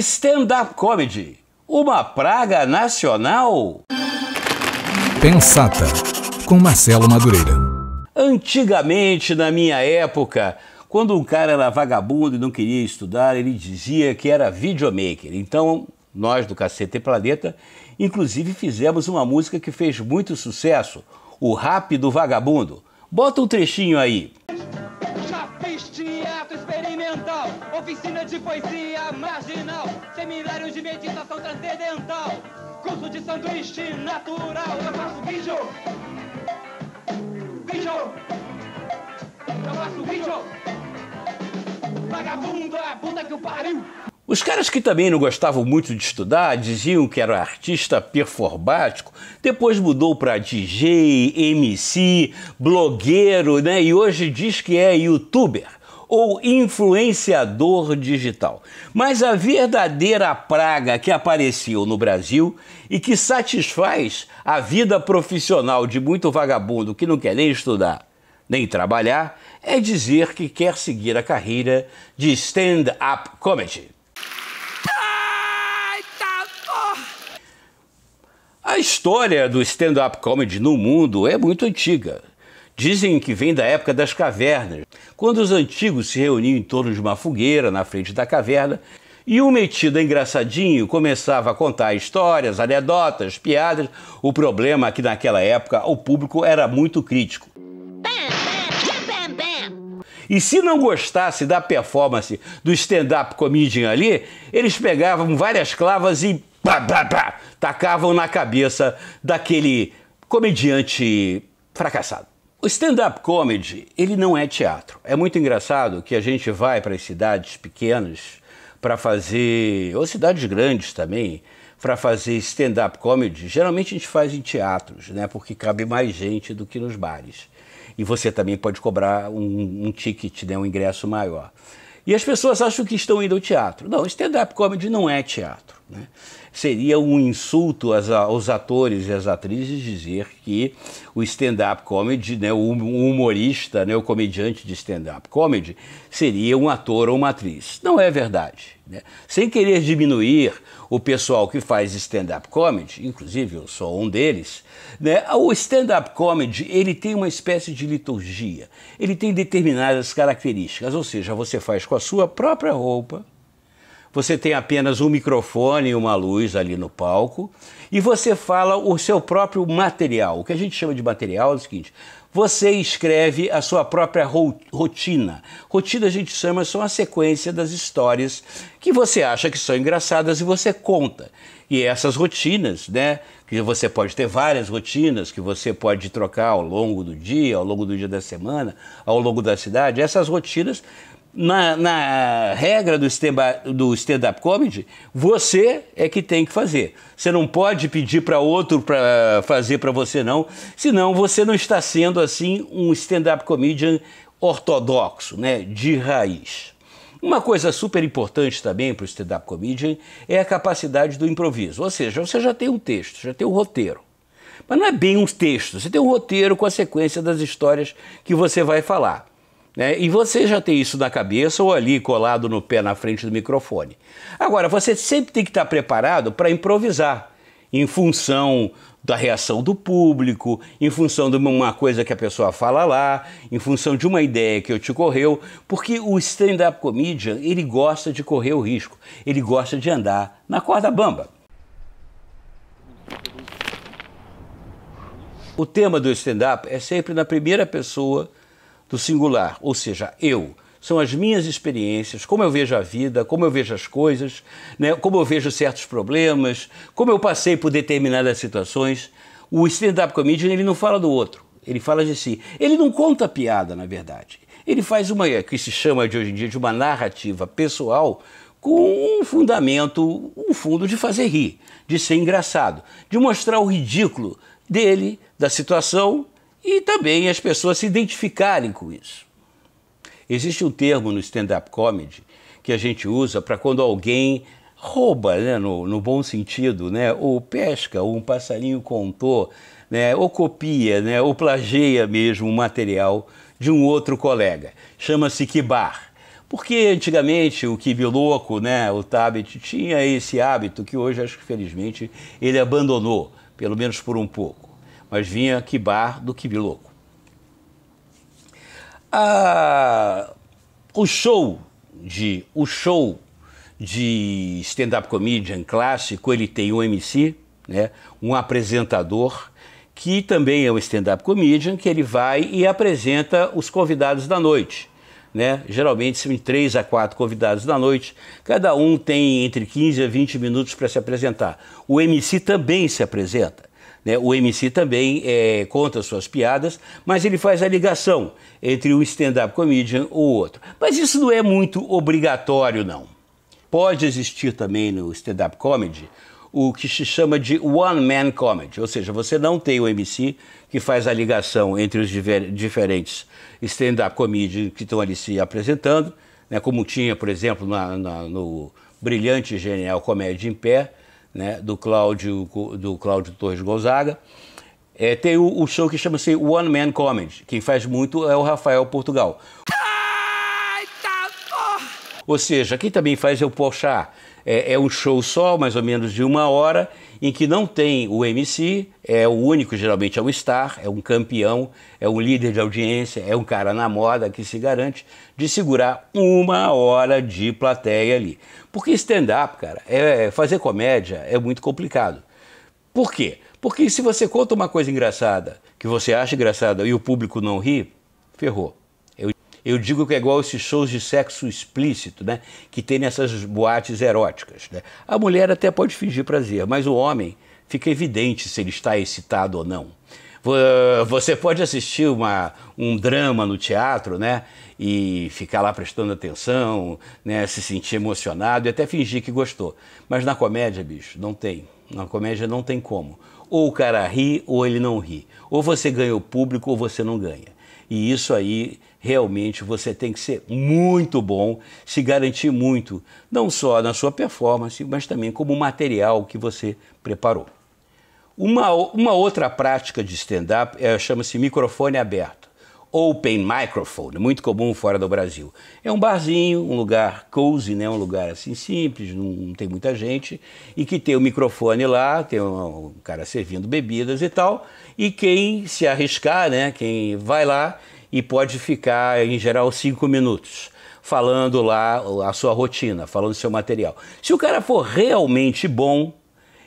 Stand-up comedy, uma praga nacional? Pensata, com Marcelo Madureira. Antigamente, na minha época, quando um cara era vagabundo e não queria estudar, ele dizia que era videomaker. Então, nós do Cacete Planeta, inclusive fizemos uma música que fez muito sucesso, o Rap do Vagabundo. Bota um trechinho aí. oficina de poesia marginal, seminários de meditação transcendental, curso de sanduíche natural. Eu faço vídeo, vídeo, eu faço vídeo, vagabundo, é a puta que o pariu. Os caras que também não gostavam muito de estudar diziam que era artista performático, depois mudou para DJ, MC, blogueiro, né? E hoje diz que é youtuber ou influenciador digital. Mas a verdadeira praga que apareceu no Brasil e que satisfaz a vida profissional de muito vagabundo que não quer nem estudar nem trabalhar é dizer que quer seguir a carreira de stand-up comedy. A história do stand-up comedy no mundo é muito antiga. Dizem que vem da época das cavernas, quando os antigos se reuniam em torno de uma fogueira na frente da caverna e um metido engraçadinho começava a contar histórias, anedotas, piadas. O problema é que naquela época o público era muito crítico. E se não gostasse da performance do stand-up comedian ali, eles pegavam várias clavas e pá, pá, pá, tacavam na cabeça daquele comediante fracassado. O stand-up comedy, ele não é teatro. É muito engraçado que a gente vai para as cidades pequenas para fazer, ou cidades grandes também, para fazer stand-up comedy. Geralmente a gente faz em teatros, né? Porque cabe mais gente do que nos bares. E você também pode cobrar um, um ticket, né? um ingresso maior. E as pessoas acham que estão indo ao teatro. Não, stand-up comedy não é teatro. Né? Seria um insulto aos atores e às atrizes dizer que o stand-up comedy, né, hum, o humorista, né, o comediante de stand-up comedy, seria um ator ou uma atriz. Não é verdade. Né? Sem querer diminuir o pessoal que faz stand-up comedy, inclusive eu sou um deles, né? o stand-up comedy ele tem uma espécie de liturgia, ele tem determinadas características, ou seja, você faz com a sua própria roupa, você tem apenas um microfone e uma luz ali no palco e você fala o seu próprio material. O que a gente chama de material é o seguinte: você escreve a sua própria rotina. Rotina a gente chama são a sequência das histórias que você acha que são engraçadas e você conta. E essas rotinas, né? Que você pode ter várias rotinas que você pode trocar ao longo do dia, ao longo do dia da semana, ao longo da cidade. Essas rotinas na, na regra do stand-up do stand comedy, você é que tem que fazer. Você não pode pedir para outro para eh, fazer para você, não, senão você não está sendo assim um stand-up comedian ortodoxo, né, de raiz. Uma coisa super importante também para o stand-up comedian é a capacidade do improviso. Ou seja, você já tem um texto, já tem um roteiro. Mas não é bem um texto, você tem um roteiro com a sequência das histórias que você vai falar. Né? E você já tem isso na cabeça ou ali colado no pé na frente do microfone. Agora, você sempre tem que estar preparado para improvisar em função da reação do público, em função de uma coisa que a pessoa fala lá, em função de uma ideia que eu te correu, porque o stand-up comedian, ele gosta de correr o risco, ele gosta de andar na corda bamba. O tema do stand-up é sempre na primeira pessoa do singular, ou seja, eu. São as minhas experiências, como eu vejo a vida, como eu vejo as coisas, né, como eu vejo certos problemas, como eu passei por determinadas situações. O stand-up comedian ele não fala do outro, ele fala de si. Ele não conta piada, na verdade. Ele faz uma é, que se chama de hoje em dia de uma narrativa pessoal com um fundamento, um fundo de fazer rir, de ser engraçado, de mostrar o ridículo dele, da situação e também as pessoas se identificarem com isso. Existe um termo no stand-up comedy que a gente usa para quando alguém rouba, né, no, no, bom sentido, né, ou pesca, ou um passarinho contou, né, ou copia, né, ou plageia mesmo o material de um outro colega. Chama-se kibar. Porque antigamente o louco, né, o Tabet, tinha esse hábito que hoje, acho que felizmente, ele abandonou, pelo menos por um pouco mas vinha Kibar do Kibiloco. Ah, o show de o show de stand-up comedian clássico, ele tem um MC, né, um apresentador que também é um stand-up comedian, que ele vai e apresenta os convidados da noite. Né? Geralmente são três a quatro convidados da noite, cada um tem entre 15 a 20 minutos para se apresentar. O MC também se apresenta. Né? O MC também é, conta suas piadas, mas ele faz a ligação entre o stand-up comedian ou outro. Mas isso não é muito obrigatório, não. Pode existir também no stand-up comedy o que se chama de one-man comedy, ou seja, você não tem o MC que faz a ligação entre os diferentes stand-up comedians que estão ali se apresentando, né, como tinha, por exemplo, na, na, no brilhante e genial Comédia em Pé, né, do Cláudio do Cláudio Torres Gonzaga. É, tem o, o show que chama-se One Man Comedy. Quem faz muito é o Rafael Portugal. Ou seja, quem também faz é o Porchat. É, é um show só, mais ou menos de uma hora, em que não tem o MC, é o único, geralmente é um star, é um campeão, é um líder de audiência, é um cara na moda que se garante de segurar uma hora de plateia ali. Porque stand-up, cara, é, é fazer comédia é muito complicado. Por quê? Porque se você conta uma coisa engraçada que você acha engraçada e o público não ri, ferrou. Eu digo que é igual esses shows de sexo explícito, né? Que tem nessas boates eróticas. Né? A mulher até pode fingir prazer, mas o homem fica evidente se ele está excitado ou não. Você pode assistir uma, um drama no teatro, né? E ficar lá prestando atenção, né? Se sentir emocionado e até fingir que gostou. Mas na comédia, bicho, não tem. Na comédia não tem como. Ou o cara ri ou ele não ri. Ou você ganha o público ou você não ganha. E isso aí realmente você tem que ser muito bom, se garantir muito, não só na sua performance, mas também como material que você preparou. Uma, uma outra prática de stand-up é, chama-se microfone aberto open microphone, muito comum fora do Brasil. É um barzinho, um lugar cozy, né? um lugar assim simples, não, tem muita gente, e que tem o microfone lá, tem um, um, cara servindo bebidas e tal, e quem se arriscar, né? quem vai lá e pode ficar, em geral, cinco minutos falando lá a sua rotina, falando seu material. Se o cara for realmente bom,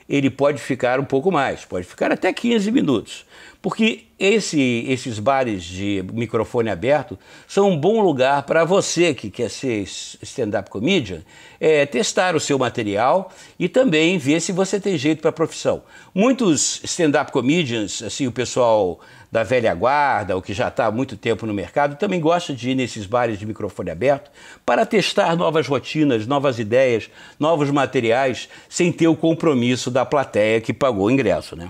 ele pode ficar um pouco mais, pode ficar até 15 minutos porque esse, esses bares de microfone aberto são um bom lugar para você que quer ser stand-up comedian é, testar o seu material e também ver se você tem jeito para a profissão. Muitos stand-up comedians, assim, o pessoal da velha guarda, ou que já está há muito tempo no mercado, também gosta de ir nesses bares de microfone aberto para testar novas rotinas, novas ideias, novos materiais, sem ter o compromisso da plateia que pagou o ingresso, né?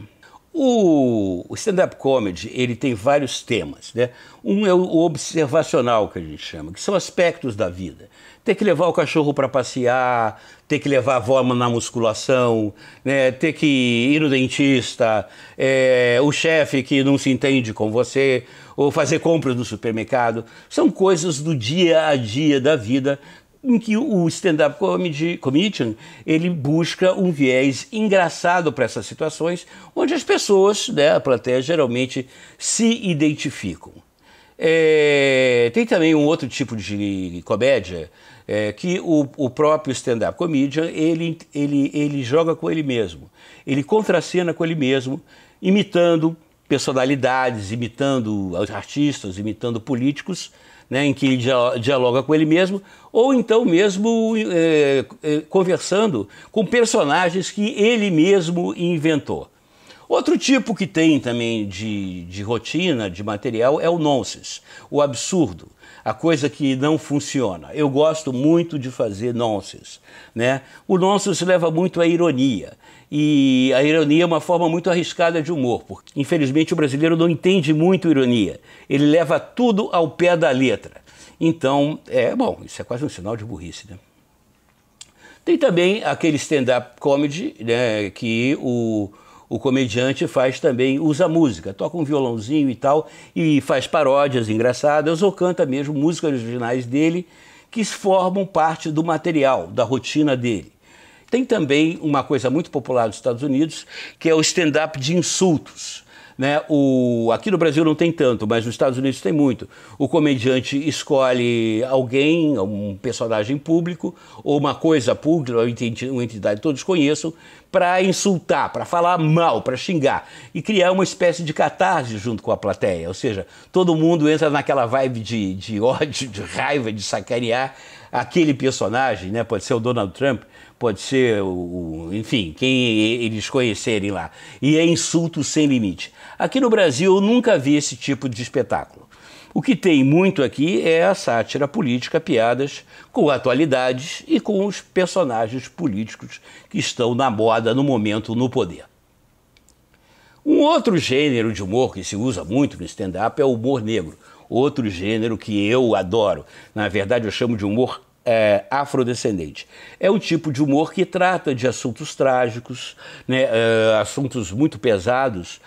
O, stand-up comedy ele tem vários temas, né? Um é o observacional que a gente chama, que são aspectos da vida. Ter que levar o cachorro para passear, ter que levar a avó na musculação, né? Ter que ir no dentista, é, o chefe que não se entende com você, ou fazer compras no supermercado, são coisas do dia a dia da vida em que o stand-up comedy comedian ele busca um viés engraçado para essas situações, onde as pessoas, né, a plateia geralmente se identificam. É, tem também um outro tipo de comédia é, que o, o próprio stand-up comedian ele, ele, ele joga com ele mesmo, ele contracena com ele mesmo, imitando personalidades, imitando artistas, imitando políticos né, em que ele dialoga com ele mesmo, ou então mesmo é, conversando com personagens que ele mesmo inventou. Outro tipo que tem também de, de rotina, de material, é o nonsense, o absurdo a coisa que não funciona. Eu gosto muito de fazer nonsense. Né? O nonsense leva muito à ironia. E a ironia é uma forma muito arriscada de humor, porque infelizmente o brasileiro não entende muito ironia. Ele leva tudo ao pé da letra. Então, é bom, isso é quase um sinal de burrice, né? Tem também aquele stand-up comedy né, que o o comediante faz também, usa música, toca um violãozinho e tal, e faz paródias engraçadas, ou canta mesmo músicas originais dele, que formam parte do material, da rotina dele. Tem também uma coisa muito popular nos Estados Unidos, que é o stand-up de insultos. Né? O, aqui no Brasil não tem tanto, mas nos Estados Unidos tem muito. O comediante escolhe alguém, um personagem público, ou uma coisa pública, uma entidade que todos conheçam, para insultar, para falar mal, para xingar e criar uma espécie de catarse junto com a plateia. Ou seja, todo mundo entra naquela vibe de, de ódio, de raiva, de sacanear aquele personagem, né? pode ser o Donald Trump pode ser, o, enfim, quem eles conhecerem lá. E é insulto sem limite. Aqui no Brasil eu nunca vi esse tipo de espetáculo. O que tem muito aqui é a sátira política, piadas com atualidades e com os personagens políticos que estão na moda no momento no poder. Um outro gênero de humor que se usa muito no stand-up é o humor negro, outro gênero que eu adoro. Na verdade, eu chamo de humor é, afrodescendente. É o tipo de humor que trata de assuntos trágicos, né, é, assuntos muito pesados.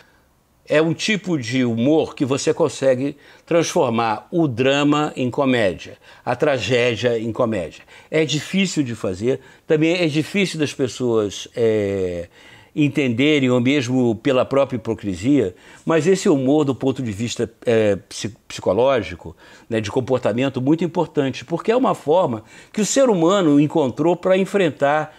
É um tipo de humor que você consegue transformar o drama em comédia, a tragédia em comédia. É difícil de fazer, também é difícil das pessoas é, entenderem, ou mesmo pela própria hipocrisia, mas esse humor do ponto de vista é, psicológico, né, de comportamento, muito importante, porque é uma forma que o ser humano encontrou para enfrentar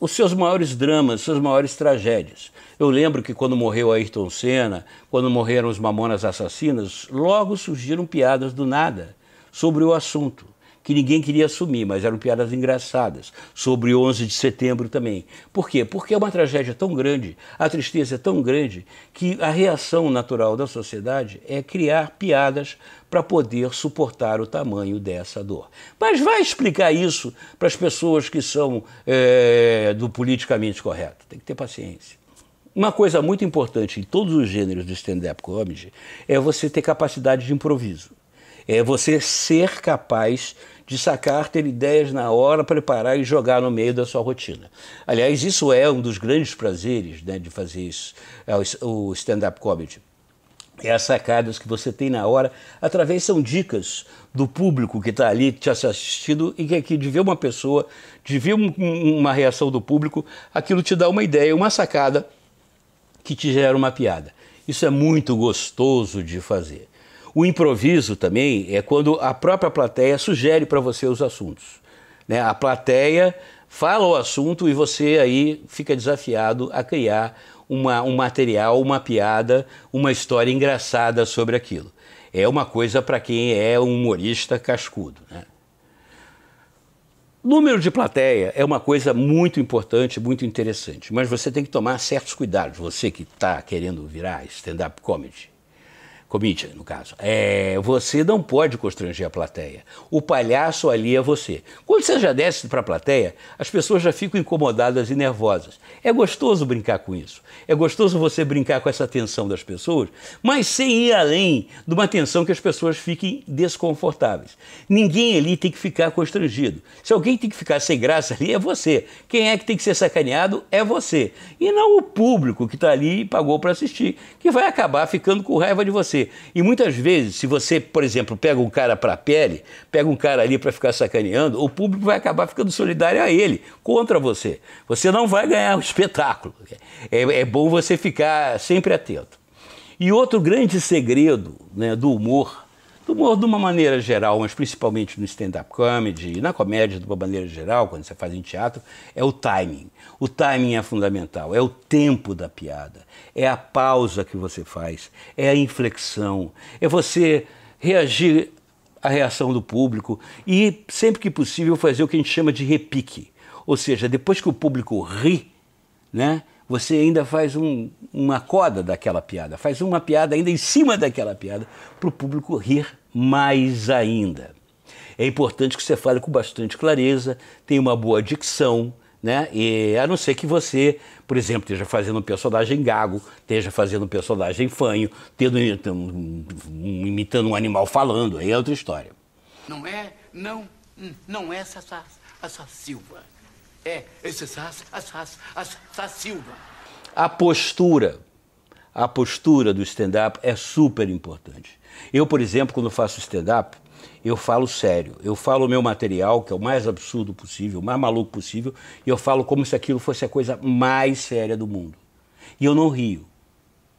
os seus maiores dramas, suas maiores tragédias. Eu lembro que quando morreu Ayrton Senna, quando morreram os Mamonas Assassinas, logo surgiram piadas do nada sobre o assunto que ninguém queria assumir, mas eram piadas engraçadas, sobre 11 de setembro também. Por quê? Porque é uma tragédia tão grande, a tristeza é tão grande, que a reação natural da sociedade é criar piadas para poder suportar o tamanho dessa dor. Mas vai explicar isso para as pessoas que são é, do politicamente correto. Tem que ter paciência. Uma coisa muito importante em todos os gêneros de stand-up comedy é você ter capacidade de improviso. É você ser capaz de sacar, ter ideias na hora, preparar e jogar no meio da sua rotina. Aliás, isso é um dos grandes prazeres né, de fazer isso, é o stand-up comedy. É as sacadas que você tem na hora, através são dicas do público que está ali te assistindo e que aqui de ver uma pessoa, de ver um, uma reação do público, aquilo te dá uma ideia, uma sacada que te gera uma piada. Isso é muito gostoso de fazer. O improviso também é quando a própria plateia sugere para você os assuntos. Né? A plateia fala o assunto e você aí fica desafiado a criar uma, um material, uma piada, uma história engraçada sobre aquilo. É uma coisa para quem é um humorista cascudo. Né? Número de plateia é uma coisa muito importante, muito interessante, mas você tem que tomar certos cuidados. Você que está querendo virar stand-up comedy, comédia no caso, é, você não pode constranger a plateia. O palhaço ali é você. Quando você já desce para a plateia, as pessoas já ficam incomodadas e nervosas. É gostoso brincar com isso. É gostoso você brincar com essa tensão das pessoas, mas sem ir além de uma tensão que as pessoas fiquem desconfortáveis. Ninguém ali tem que ficar constrangido. Se alguém tem que ficar sem graça ali, é você. Quem é que tem que ser sacaneado é você. E não o público que está ali e pagou para assistir, que vai acabar ficando com raiva de você você. E muitas vezes, se você, por exemplo, pega um cara para a pele, pega um cara ali para ficar sacaneando, o público vai acabar ficando solidário a ele, contra você. Você não vai ganhar o espetáculo. É, é bom você ficar sempre atento. E outro grande segredo né, do humor, do humor de uma maneira geral, mas principalmente no stand-up comedy e na comédia de uma maneira geral, quando você faz em teatro, é o timing. O timing é fundamental, é o tempo da piada é a pausa que você faz, é a inflexão, é você reagir à reação do público e, sempre que possível, fazer o que a gente chama de repique. Ou seja, depois que o público ri, né, você ainda faz um, uma coda daquela piada, faz uma piada ainda em cima daquela piada, para o público rir mais ainda. É importante que você fale com bastante clareza, tenha uma boa dicção, né? E a não ser que você, por exemplo, esteja fazendo um personagem gago, esteja fazendo um personagem fanho, tendo, imitando um animal falando, aí é outra história. Não é, não, hum, não é essa, Silva. É esse essa, essa Silva. A postura, a postura do stand-up é super importante. Eu, por exemplo, quando faço stand-up, eu falo sério. Eu falo o meu material, que é o mais absurdo possível, o mais maluco possível, e eu falo como se aquilo fosse a coisa mais séria do mundo. E eu não rio.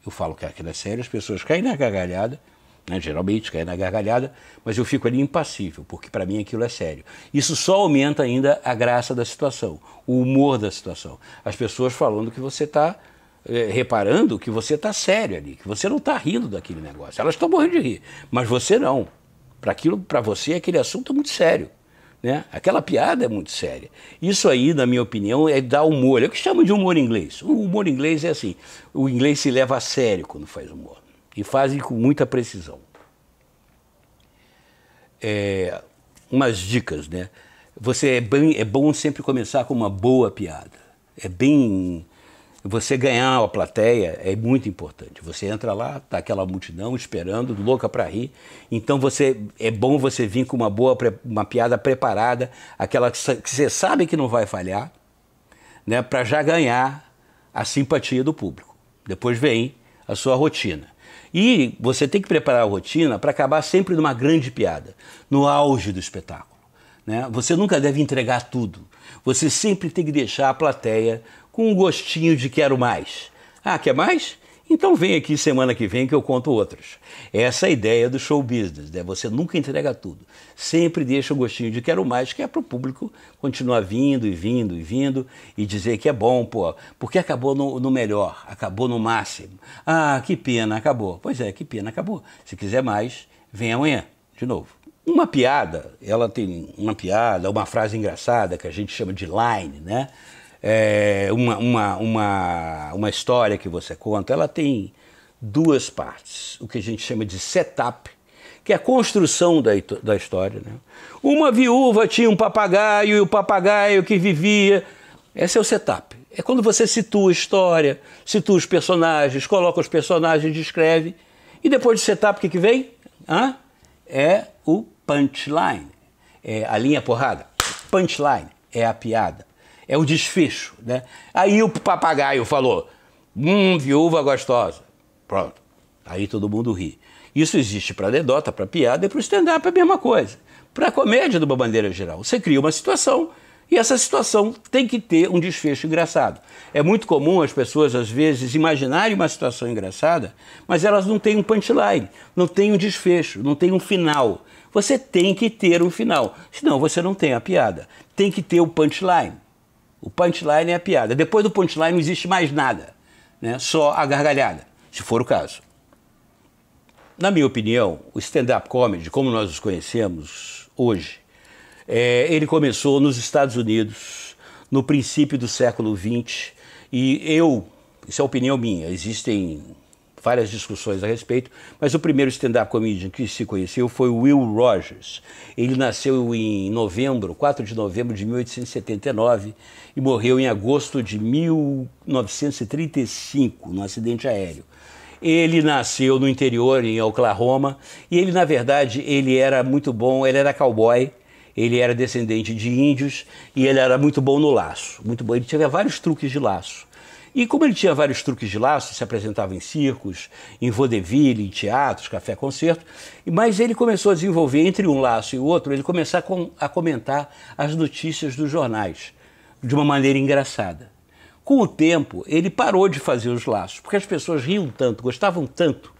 Eu falo que aquilo é sério, as pessoas caem na gargalhada, né, geralmente caem na gargalhada, mas eu fico ali impassível, porque para mim aquilo é sério. Isso só aumenta ainda a graça da situação, o humor da situação. As pessoas falando que você está eh, reparando que você está sério ali, que você não está rindo daquele negócio. Elas estão morrendo de rir, mas você não. Para aquilo, para você, aquele assunto é muito sério. Né? Aquela piada é muito séria. Isso aí, na minha opinião, é dar humor. É o que chama de humor inglês. O humor inglês é assim: o inglês se leva a sério quando faz humor. E fazem com muita precisão. É, umas dicas, né? Você é, bem, é bom sempre começar com uma boa piada. É bem você ganhar a plateia é muito importante. Você entra lá, tá aquela multidão esperando, louca para rir. Então você é bom você vir com uma boa uma piada preparada, aquela que você sabe que não vai falhar, né, para já ganhar a simpatia do público. Depois vem a sua rotina. E você tem que preparar a rotina para acabar sempre numa grande piada, no auge do espetáculo. Né? Você nunca deve entregar tudo. Você sempre tem que deixar a plateia com um gostinho de quero mais. Ah, quer mais? Então vem aqui semana que vem que eu conto outros. Essa é a ideia do show business, né? Você nunca entrega tudo. Sempre deixa o gostinho de quero mais, que é para o público continuar vindo e vindo e vindo e dizer que é bom, pô, porque acabou no, no, melhor, acabou no máximo. Ah, que pena, acabou. Pois é, que pena, acabou. Se quiser mais, vem amanhã, de novo. Uma piada, ela tem uma piada, uma frase engraçada que a gente chama de line, né? é, uma, uma, uma, uma história que você conta, ela tem duas partes, o que a gente chama de setup, que é a construção da, da história. Né? Uma viúva tinha um papagaio e o papagaio que vivia. Esse é o setup. É quando você situa a história, situa os personagens, coloca os personagens, descreve. E depois do setup, o que, que vem? Hã? É o punchline. É a linha porrada. Punchline é a piada é o desfecho, né? Aí o papagaio falou: "Hum, viúva gostosa". Pronto. Aí todo mundo ri. Isso existe para anedota, para piada e para o stand-up é a mesma coisa. Para a comédia de uma bandeira geral, você cria uma situação e essa situação tem que ter um desfecho engraçado. É muito comum as pessoas, às vezes, imaginarem uma situação engraçada, mas elas não têm um punchline, não têm um desfecho, não têm um final. Você tem que ter um final, senão você não tem a piada. Tem que ter o um punchline. O punchline é a piada. Depois do punchline não existe mais nada, né? só a gargalhada, se for o caso. Na minha opinião, o stand-up comedy, como nós os conhecemos hoje, é, ele começou nos Estados Unidos no princípio do século XX e eu, isso é opinião minha, existem várias discussões a respeito, mas o primeiro stand-up comedian que se conheceu foi Will Rogers. Ele nasceu em novembro, 4 de novembro de 1879 e morreu em agosto de 1935 num acidente aéreo. Ele nasceu no interior em Oklahoma e ele na verdade ele era muito bom, ele era cowboy, ele era descendente de índios e ele era muito bom no laço, muito bom. Ele tinha vários truques de laço. E como ele tinha vários truques de laço, se apresentava em circos, em vaudeville, em teatros, café concerto, mas ele começou a desenvolver entre um laço e outro, ele começar a comentar as notícias dos jornais de uma maneira engraçada. Com o tempo, ele parou de fazer os laços, porque as pessoas riam tanto, gostavam tanto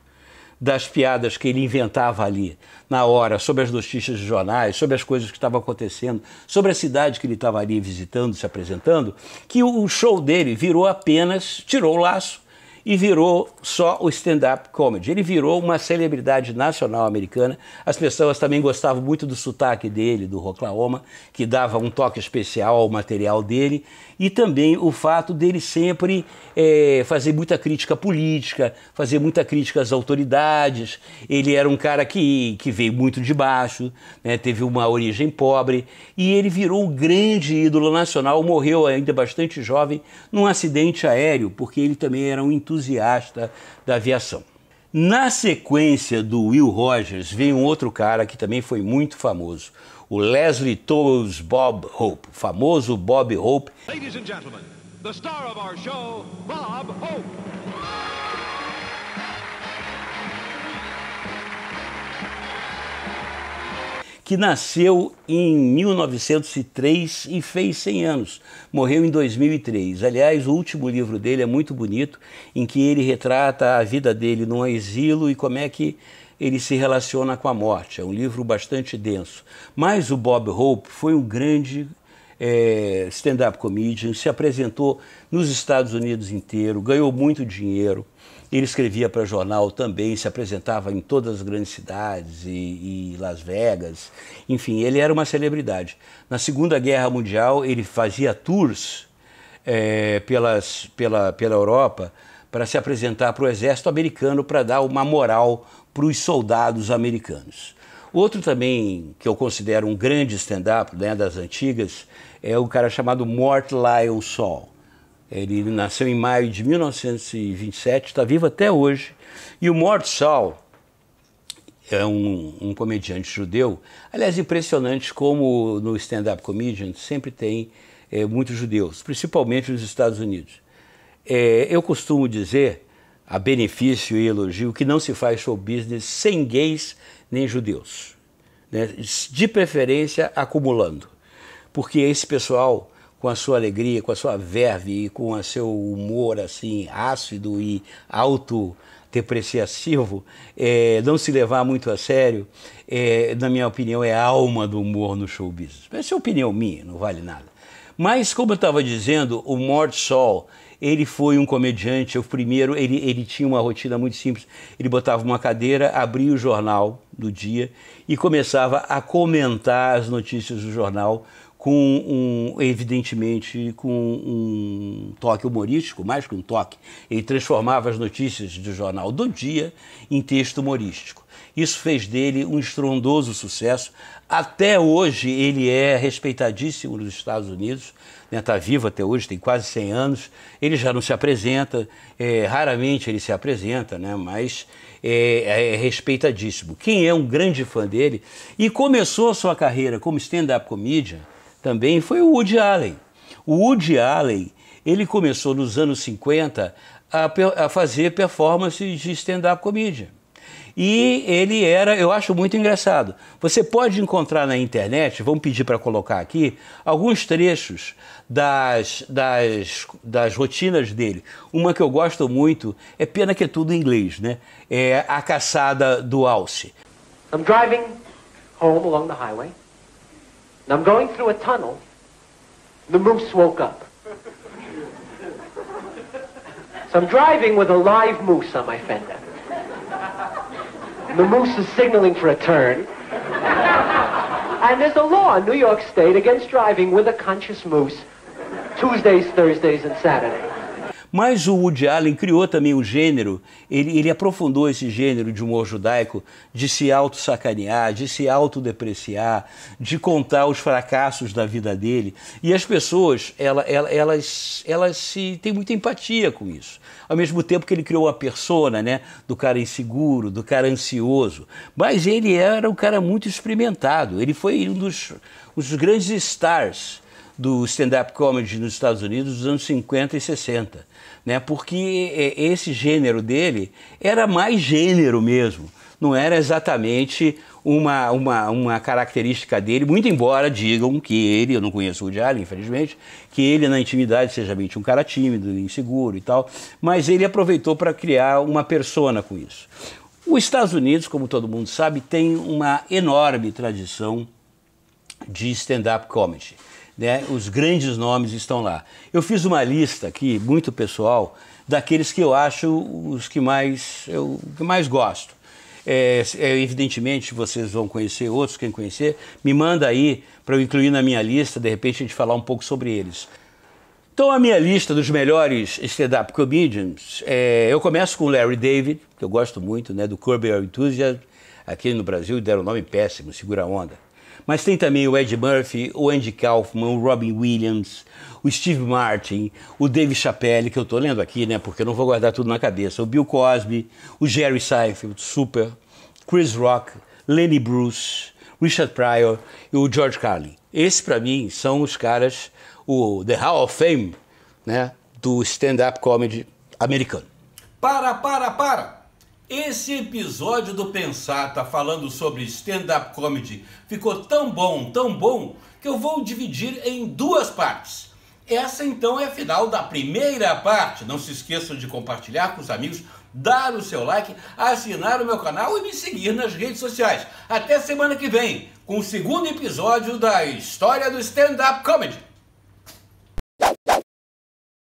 das piadas que ele inventava ali, na hora, sobre as notícias de jornais, sobre as coisas que estavam acontecendo, sobre a cidade que ele estava ali visitando, se apresentando, que o show dele virou apenas, tirou o laço e virou só o stand-up comedy. Ele virou uma celebridade nacional americana. As pessoas também gostavam muito do sotaque dele, do Oklahoma, que dava um toque especial ao material dele, e também o fato dele sempre é, fazer muita crítica política, fazer muita crítica às autoridades. Ele era um cara que, que veio muito de baixo, né, teve uma origem pobre, e ele virou um grande ídolo nacional, morreu ainda bastante jovem num acidente aéreo, porque ele também era um entusiasta da aviação. Na sequência do Will Rogers, vem um outro cara que também foi muito famoso, o Leslie Towles Bob Hope, famoso Bob Hope. Ladies and gentlemen, the star of our show, Bob Hope. que nasceu em 1903 e fez 100 anos. Morreu em 2003. Aliás, o último livro dele é muito bonito, em que ele retrata a vida dele no exílio e como é que ele se relaciona com a morte. É um livro bastante denso. Mas o Bob Hope foi um grande é, stand-up comedian, se apresentou nos Estados Unidos inteiro, ganhou muito dinheiro. Ele escrevia para jornal também, se apresentava em todas as grandes cidades e, e, Las Vegas. Enfim, ele era uma celebridade. Na Segunda Guerra Mundial, ele fazia tours é, pelas, pela, pela Europa para se apresentar para o exército americano para dar uma moral para os soldados americanos. Outro também que eu considero um grande stand-up né, das antigas é o cara chamado Mort Lion Saul ele nasceu em maio de 1927, está vivo até hoje. E o Mort Sal é um, um comediante judeu. Aliás, impressionante como no stand-up comedian sempre tem é, muitos judeus, principalmente nos Estados Unidos. É, eu costumo dizer, a benefício e elogio, que não se faz show business sem gays nem judeus. Né? De preferência, acumulando. Porque esse pessoal com a sua alegria, com a sua verve e com o seu humor assim ácido e alto depreciativo, é, não se levar muito a sério, é, na minha opinião, é a alma do humor no show business. Essa é opinião minha, não vale nada. Mas, como eu estava dizendo, o Mort Sol, ele foi um comediante, o primeiro, ele, ele tinha uma rotina muito simples. Ele botava uma cadeira, abria o jornal do dia e começava a comentar as notícias do jornal com um, evidentemente, com um toque humorístico, mais que um toque. Ele transformava as notícias do jornal do dia em texto humorístico. Isso fez dele um estrondoso sucesso. Até hoje ele é respeitadíssimo nos Estados Unidos, está né? Tá vivo até hoje, tem quase 100 anos. Ele já não se apresenta, é, raramente ele se apresenta, né? mas é, é, é respeitadíssimo. Quem é um grande fã dele e começou sua carreira como stand-up comedian também foi o Woody Allen. O Woody Allen, ele começou nos anos 50 a, a fazer performances de stand-up comédia. E ele era, eu acho muito engraçado. Você pode encontrar na internet, vamos pedir para colocar aqui, alguns trechos das, das, das rotinas dele. Uma que eu gosto muito, é pena que é tudo em inglês, né? É A Caçada do Alce. I'm driving home along the highway. And I'm going through a tunnel. The moose woke up. So I'm driving with a live moose on my fender. And the moose is signaling for a turn. And there's a law in New York State against driving with a conscious moose Tuesdays, Thursdays, and Saturdays. Mas o Woody Allen criou também o gênero, ele, ele aprofundou esse gênero de humor judaico de se auto-sacanear, de se autodepreciar, de contar os fracassos da vida dele. E as pessoas, ela, ela, elas, elas se têm muita empatia com isso. Ao mesmo tempo que ele criou a persona, né, do cara inseguro, do cara ansioso. Mas ele era um cara muito experimentado. Ele foi um dos, um dos grandes stars do stand-up comedy nos Estados Unidos dos anos 50 e 60 né? Porque é, esse gênero dele era mais gênero mesmo, não era exatamente uma, uma, uma característica dele, muito embora digam que ele, eu não conheço o Diário, infelizmente, que ele na intimidade seja um cara tímido, inseguro e tal, mas ele aproveitou para criar uma persona com isso. Os Estados Unidos, como todo mundo sabe, tem uma enorme tradição de stand-up comedy né? Os grandes nomes estão lá. Eu fiz uma lista aqui, muito pessoal, daqueles que eu acho os que mais eu que mais gosto. É, é, evidentemente vocês vão conhecer outros, quem conhecer, me manda aí para eu incluir na minha lista, de repente, a gente falar um pouco sobre eles. Então, a minha lista dos melhores stand-up comedians, é, eu começo com Larry David, que eu gosto muito, né, do Curb Your Enthusiasm, aqui no Brasil deram um nome péssimo, Segura Onda. Mas tem também o Ed Murphy, o Andy Kaufman, o Robin Williams, o Steve Martin, o Dave Chappelle, que eu estou lendo aqui, né? Porque eu não vou guardar tudo na cabeça. O Bill Cosby, o Jerry Seinfeld, super, Chris Rock, Lenny Bruce, Richard Pryor e o George Carlin. Esses, para mim, são os caras, o The Hall of Fame, né? Do stand-up comedy americano. Para, para, para! Esse episódio do Pensata tá falando sobre stand-up comedy ficou tão bom, tão bom, que eu vou dividir em duas partes. Essa então é a final da primeira parte. Não se esqueçam de compartilhar com os amigos, dar o seu like, assinar o meu canal e me seguir nas redes sociais. Até semana que vem com o segundo episódio da história do stand-up comedy.